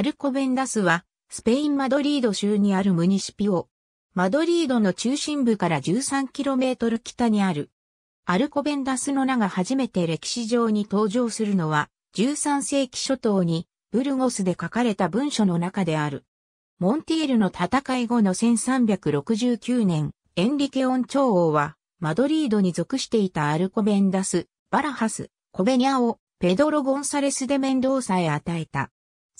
アルコベンダスは、スペイン・マドリード州にあるムニシピオ。マドリードの中心部から 13km 北にある。アルコベンダスの名が初めて歴史上に登場するのは、13世紀初頭に、ブルゴスで書かれた文書の中である。モンティールの戦い後の1369年、エンリケオン長王は、マドリードに属していたアルコベンダス、バラハス、コベニャを、ペドロ・ゴンサレス・でメンドーサへ与えた。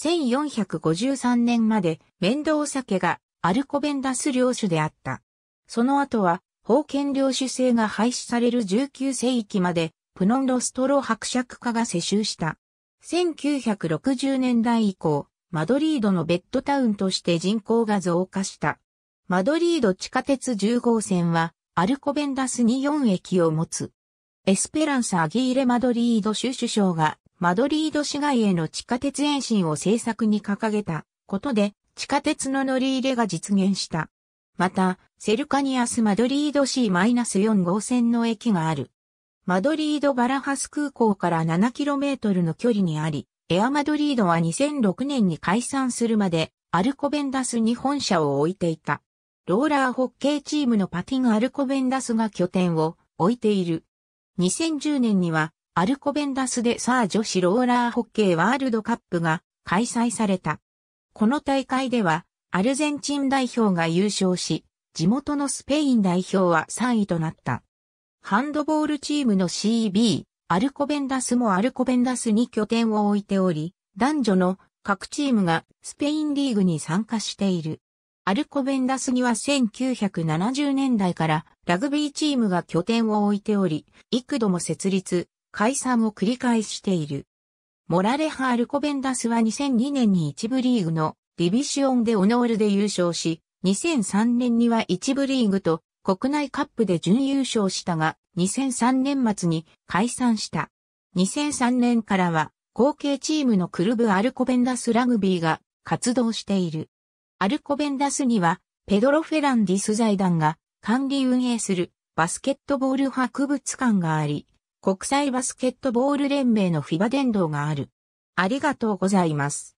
1453年まで面倒酒がアルコベンダス領主であった。その後は、封建領主制が廃止される19世紀まで、プノンロストロ伯爵家が世襲した。1960年代以降、マドリードのベッドタウンとして人口が増加した。マドリード地下鉄10号線は、アルコベンダスに4駅を持つ。エスペランサ・アギーレ・マドリード州首相がマドリード市街への地下鉄延伸を政策に掲げたことで、地下鉄の乗り入れが実現した。また、セルカニアスマドリード C-4 号線の駅がある。マドリード・バラハス空港から 7km の距離にあり、エアマドリードは2006年に解散するまで、アルコベンダスに本社を置いていた。ローラーホッケーチームのパティン・アルコベンダスが拠点を置いている。2010年にはアルコベンダスでサー女子ローラーホッケーワールドカップが開催された。この大会では、アルゼンチン代表が優勝し、地元のスペイン代表は3位となった。ハンドボールチームの CB、アルコベンダスもアルコベンダスに拠点を置いており、男女の各チームがスペインリーグに参加している。アルコベンダスには1970年代からラグビーチームが拠点を置いており、幾度も設立、解散を繰り返している。モラレハ・アルコベンダスは2002年に一部リーグのディビシオンでオノールで優勝し、2003年には一部リーグと国内カップで準優勝したが、2003年末に解散した。2003年からは、後継チームのクルブアルコベンダスラグビーが活動している。アルコベンダスには、ペドロ・フェランディス財団が管理運営するバスケットボール博物館があり、国際バスケットボール連盟のフィバ伝道がある。ありがとうございます。